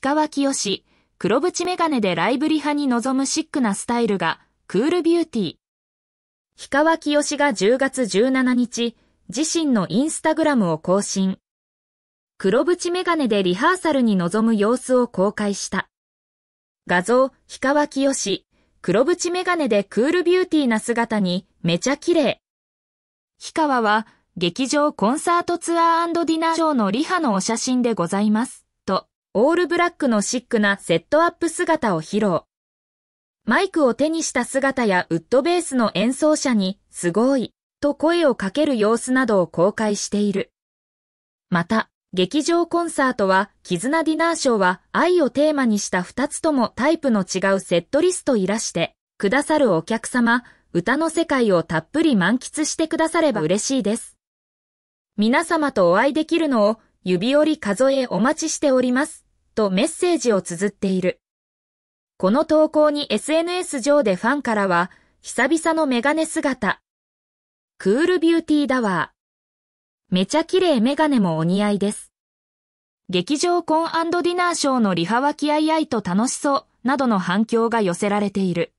氷川きよし、黒縁メガネでライブリ派に臨むシックなスタイルが、クールビューティー。氷川きよしが10月17日、自身のインスタグラムを更新。黒縁メガネでリハーサルに臨む様子を公開した。画像、氷川きよし、黒縁メガネでクールビューティーな姿に、めちゃ綺麗。氷川は、劇場コンサートツアーディナーショーのリハのお写真でございます。オールブラックのシックなセットアップ姿を披露。マイクを手にした姿やウッドベースの演奏者に、すごい、と声をかける様子などを公開している。また、劇場コンサートは、絆ディナーショーは愛をテーマにした二つともタイプの違うセットリストいらして、くださるお客様、歌の世界をたっぷり満喫してくだされば嬉しいです。皆様とお会いできるのを指折り数えお待ちしております。とメッセージを綴っている。この投稿に SNS 上でファンからは、久々のメガネ姿。クールビューティーダワー。めちゃ綺麗メガネもお似合いです。劇場コンディナーショーのリハは気合合いと楽しそう、などの反響が寄せられている。